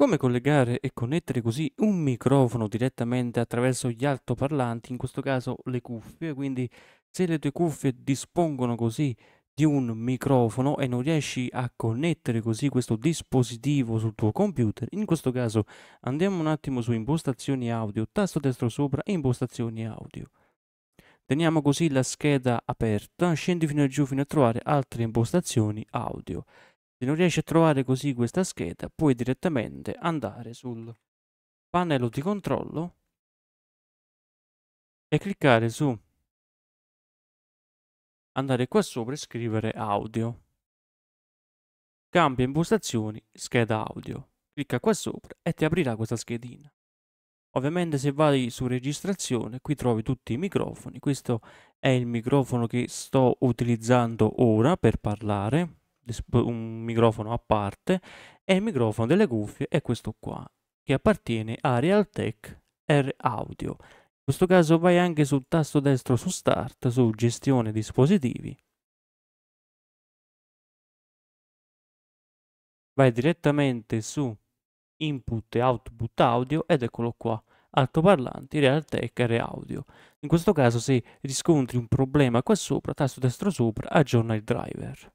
Come collegare e connettere così un microfono direttamente attraverso gli altoparlanti, in questo caso le cuffie, quindi se le tue cuffie dispongono così di un microfono e non riesci a connettere così questo dispositivo sul tuo computer, in questo caso andiamo un attimo su impostazioni audio, tasto destro sopra impostazioni audio. Teniamo così la scheda aperta, scendi fino a giù fino a trovare altre impostazioni audio. Se non riesci a trovare così questa scheda, puoi direttamente andare sul pannello di controllo e cliccare su andare qua sopra e scrivere audio. Cambia impostazioni, scheda audio. Clicca qua sopra e ti aprirà questa schedina. Ovviamente se vai su registrazione qui trovi tutti i microfoni. Questo è il microfono che sto utilizzando ora per parlare un microfono a parte e il microfono delle cuffie è questo qua che appartiene a Realtek R Audio. In questo caso vai anche sul tasto destro su Start, su Gestione dispositivi. Vai direttamente su Input e Output Audio ed eccolo qua altoparlanti Realtek R Audio. In questo caso se riscontri un problema qua sopra, tasto destro sopra, aggiorna il driver.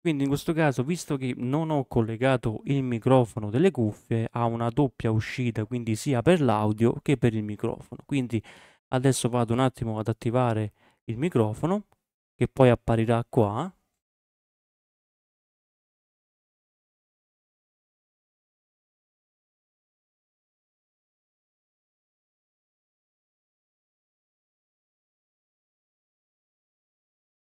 Quindi in questo caso, visto che non ho collegato il microfono delle cuffie, ha una doppia uscita, quindi sia per l'audio che per il microfono. Quindi adesso vado un attimo ad attivare il microfono, che poi apparirà qua.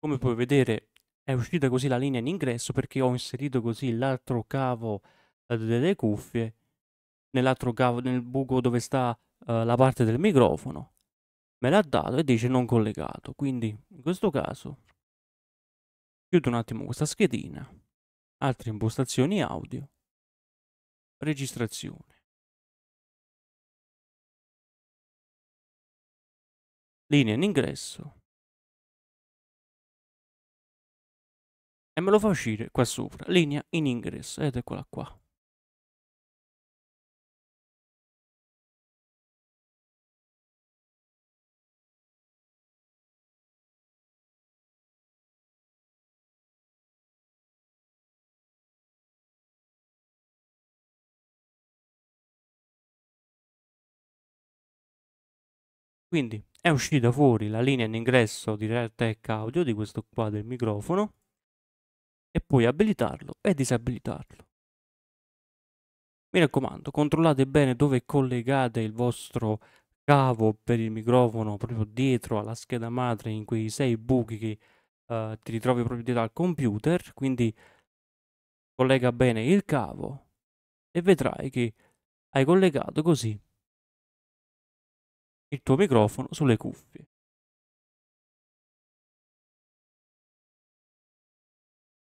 Come puoi vedere è uscita così la linea in ingresso perché ho inserito così l'altro cavo eh, delle cuffie nell'altro cavo, nel buco dove sta uh, la parte del microfono. Me l'ha dato e dice non collegato. Quindi in questo caso chiudo un attimo questa schedina, altre impostazioni audio, registrazione. Linea in ingresso, e me lo fa uscire qua sopra, linea in ingresso, ed eccola qua. Quindi è uscita fuori la linea in ingresso di Rare Tech Audio di questo qua del microfono e poi abilitarlo e disabilitarlo. Mi raccomando, controllate bene dove collegate il vostro cavo per il microfono proprio dietro alla scheda madre in quei sei buchi che uh, ti ritrovi proprio dietro al computer, quindi collega bene il cavo e vedrai che hai collegato così il tuo microfono sulle cuffie.